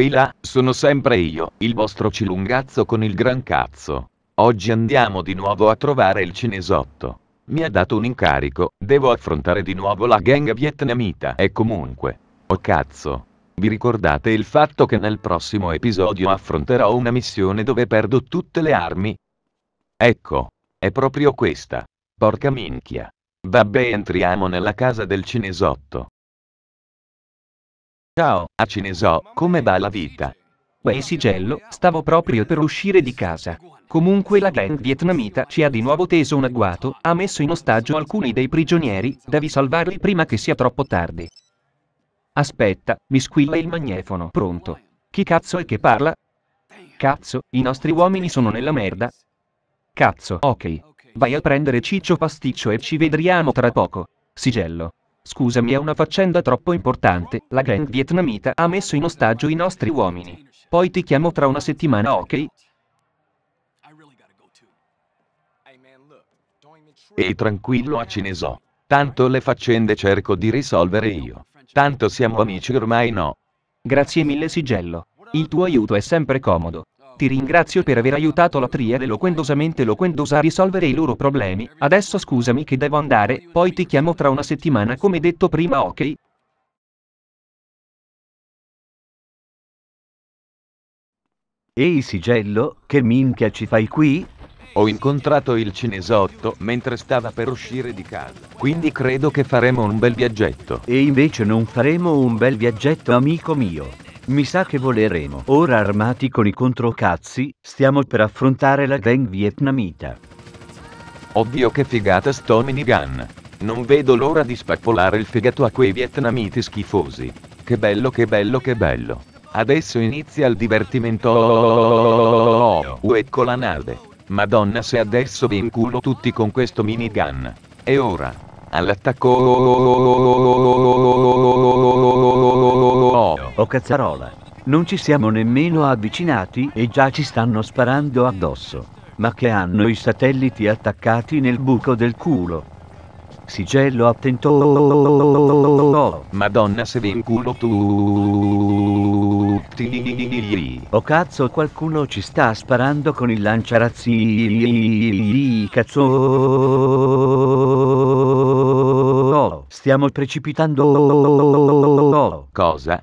Willa, sono sempre io, il vostro cilungazzo con il gran cazzo. Oggi andiamo di nuovo a trovare il cinesotto. Mi ha dato un incarico, devo affrontare di nuovo la gang vietnamita. E comunque... Oh cazzo. Vi ricordate il fatto che nel prossimo episodio affronterò una missione dove perdo tutte le armi? Ecco. È proprio questa. Porca minchia. Vabbè entriamo nella casa del cinesotto. Ciao, a Cinesò, come va la vita? Beh sigello, stavo proprio per uscire di casa. Comunque la gang vietnamita ci ha di nuovo teso un agguato, ha messo in ostaggio alcuni dei prigionieri, devi salvarli prima che sia troppo tardi. Aspetta, mi squilla il magnefono, pronto. Chi cazzo è che parla? Cazzo, i nostri uomini sono nella merda. Cazzo, ok. Vai a prendere Ciccio Pasticcio e ci vedriamo tra poco. Sigello. Scusami è una faccenda troppo importante, la gang vietnamita ha messo in ostaggio i nostri uomini. Poi ti chiamo tra una settimana ok? E tranquillo a Cinesò. Tanto le faccende cerco di risolvere io. Tanto siamo amici ormai no. Grazie mille Sigello. Il tuo aiuto è sempre comodo. Ti ringrazio per aver aiutato la triade loquendosamente loquendosa a risolvere i loro problemi, adesso scusami che devo andare, poi ti chiamo tra una settimana come detto prima ok? Ehi Sigello, che minchia ci fai qui? Ho incontrato il cinesotto mentre stava per uscire di casa, quindi credo che faremo un bel viaggetto. E invece non faremo un bel viaggetto amico mio. Mi sa che voleremo. Ora armati con i controcazzi, stiamo per affrontare la gang vietnamita. Ovvio che figata sto minigun. Non vedo l'ora di spappolare il fegato a quei vietnamiti schifosi. Che bello che bello che bello. Adesso inizia il divertimento. Oh, oh, ecco la nave. Madonna se adesso vi inculo tutti con questo minigun. E ora, all'attacco. Oh cazzarola. Non ci siamo nemmeno avvicinati e già ci stanno sparando addosso. Ma che hanno i satelliti attaccati nel buco del culo. Sigello attento. Madonna se vi inculo tutti. Oh cazzo qualcuno ci sta sparando con il lanciarazzi. Cazzo. Stiamo precipitando. Cosa?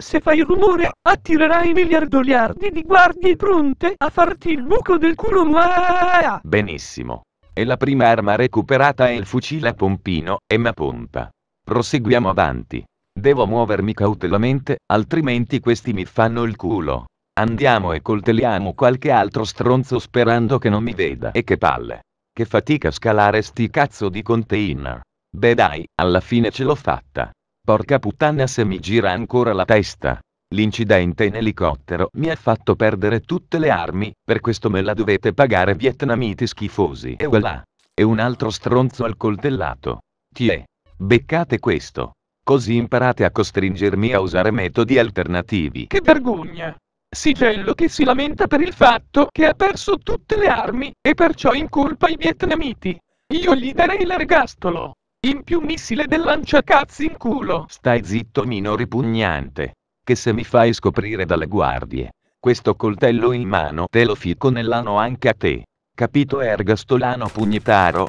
Se fai rumore, attirerai miliardoliardi di guardie pronte a farti il buco del culo. Ma... Benissimo. E la prima arma recuperata è il fucile a pompino, e ma Pompa. Proseguiamo avanti. Devo muovermi cautelamente, altrimenti questi mi fanno il culo. Andiamo e coltelliamo qualche altro stronzo sperando che non mi veda. E che palle. Che fatica scalare sti cazzo di container. Beh dai, alla fine ce l'ho fatta. Porca puttana se mi gira ancora la testa. L'incidente in elicottero mi ha fatto perdere tutte le armi, per questo me la dovete pagare vietnamiti schifosi. E voilà. E un altro stronzo al coltellato. Tie. Beccate questo. Così imparate a costringermi a usare metodi alternativi. Che vergogna! Sigello che si lamenta per il fatto che ha perso tutte le armi e perciò incolpa i vietnamiti. Io gli darei l'ergastolo. In più missile del lanciacazzi in culo. Stai zitto Mino ripugnante. Che se mi fai scoprire dalle guardie. Questo coltello in mano te lo fico nell'ano anche a te. Capito ergastolano pugnitaro?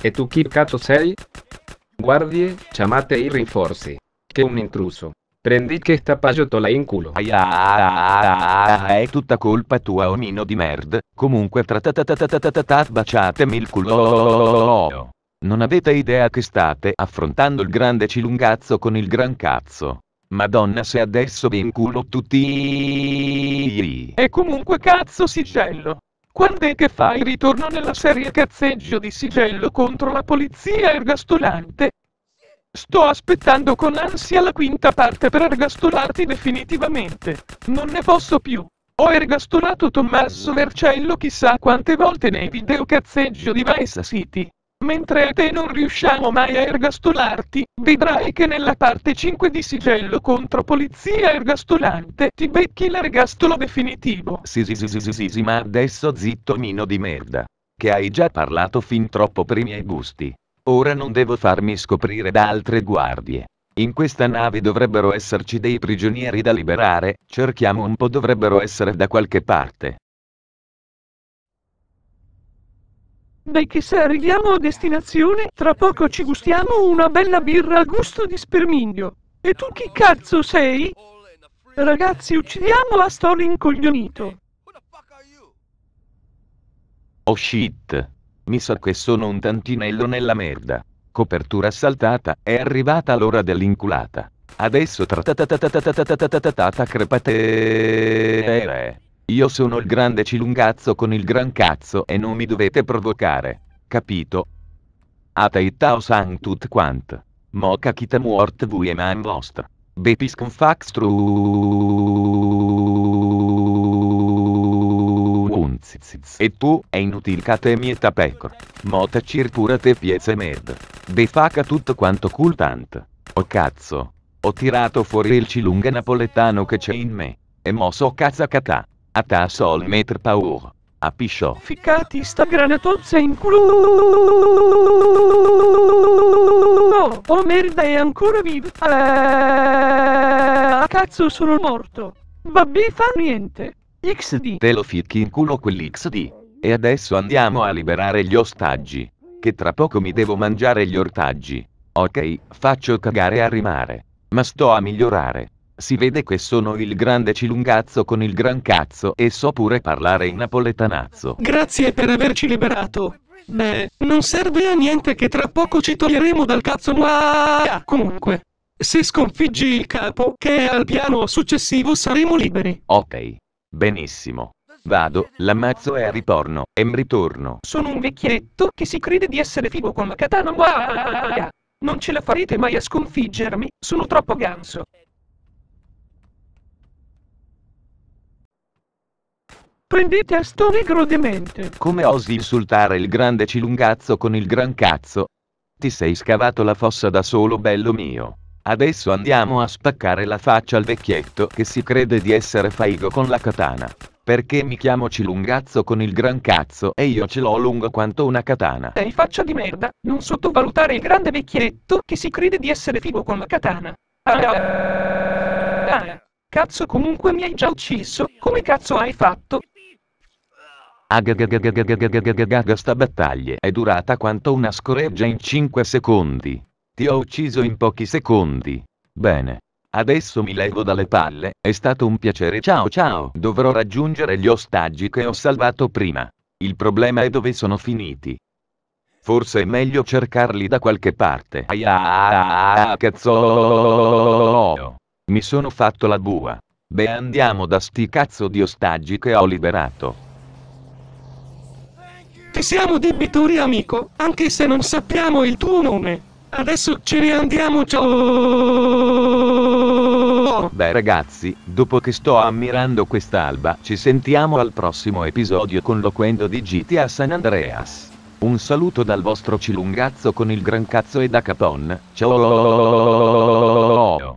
E tu chi cazzo sei? Guardie, chiamate i rinforzi. Che un intruso. Prendi che sta pagiotola in culo. Aia, è tutta colpa tua omino oh di merda. Comunque tra ta ta ta ta ta ta ta baciatemi il culo. Non avete idea che state affrontando il grande cilungazzo con il gran cazzo. Madonna se adesso vi inculo tutti. E comunque cazzo Sigello. Quando è che fai ritorno nella serie cazzeggio di Sigello contro la polizia ergastolante? Sto aspettando con ansia la quinta parte per ergastolarti definitivamente. Non ne posso più. Ho ergastolato Tommaso Vercello chissà quante volte nei video cazzeggio di Vice City. Mentre a te non riusciamo mai a ergastolarti, vedrai che nella parte 5 di Sigello contro Polizia Ergastolante ti becchi l'ergastolo definitivo. Sì sì sì sì sì sì, sì ma adesso zitto mino di merda. Che hai già parlato fin troppo per i miei gusti. Ora non devo farmi scoprire da altre guardie. In questa nave dovrebbero esserci dei prigionieri da liberare, cerchiamo un po' dovrebbero essere da qualche parte. Beh che se arriviamo a destinazione, tra poco ci gustiamo una bella birra a gusto di sperminio. E tu chi cazzo sei? Ragazzi, uccidiamo la storia incoglionito. Oh shit. Mi sa che sono un tantinello nella merda. Copertura saltata, è arrivata l'ora dell'inculata. Adesso tra ta ta ta ta ta ta ta ta ta ta ta crepate. Io sono il grande cilungazzo con il gran cazzo e non mi dovete provocare. Capito? Ateitao sanctut quant. Moca kita muort vui e man vostra. Betis E tu, è inutil cate mieta pecor. Mota circura te piece med. Befaca tutto quanto cultant. Oh cazzo. Ho tirato fuori il cilunga napoletano che c'è in me. E mo so cazzacatà. A ta sol metr paur. A pisciò. Ficcati sta granatozza in culo. Oh, oh merda è ancora vivo. Eh, a cazzo sono morto. Vabbè fa niente. XD. Te lo ficchi in culo quell'XD. E adesso andiamo a liberare gli ostaggi. Che tra poco mi devo mangiare gli ortaggi. Ok, faccio cagare a rimare. Ma sto a migliorare si vede che sono il grande cilungazzo con il gran cazzo e so pure parlare in napoletanazzo. Grazie per averci liberato. Beh, non serve a niente che tra poco ci toglieremo dal cazzo nuaa. Comunque, se sconfiggi il capo, che è al piano successivo, saremo liberi. Ok. Benissimo. Vado, l'ammazzo e ritorno, e mi ritorno. Sono un vecchietto che si crede di essere figo con la katana. Non ce la farete mai a sconfiggermi, sono troppo ganso. Prendete a sto negro demente. Come osi insultare il grande cilungazzo con il gran cazzo? Ti sei scavato la fossa da solo, bello mio. Adesso andiamo a spaccare la faccia al vecchietto che si crede di essere faigo con la katana. Perché mi chiamo Cilungazzo con il gran cazzo e io ce l'ho lungo quanto una katana. Ehi faccia di merda, non sottovalutare il grande vecchietto che si crede di essere figo con la katana. Ah, ah, ah. Cazzo comunque mi hai già ucciso, come cazzo hai fatto? Sta battaglia è durata quanto una scoreggia in 5 secondi. Ti ho ucciso in pochi secondi. Bene. Adesso mi levo dalle palle, è stato un piacere ciao ciao. Dovrò raggiungere gli ostaggi che ho salvato prima. Il problema è dove sono finiti. Forse è meglio cercarli da qualche parte. Aia, cazzo. Mi sono fatto la bua. Beh andiamo da sti cazzo di ostaggi che ho liberato. Ti siamo debitori, amico, anche se non sappiamo il tuo nome. Adesso ce ne andiamo, ciao! Beh ragazzi, dopo che sto ammirando quest'alba, ci sentiamo al prossimo episodio con Loquendo di GTA San Andreas. Un saluto dal vostro cilungazzo con il gran cazzo e da capon. Ciao!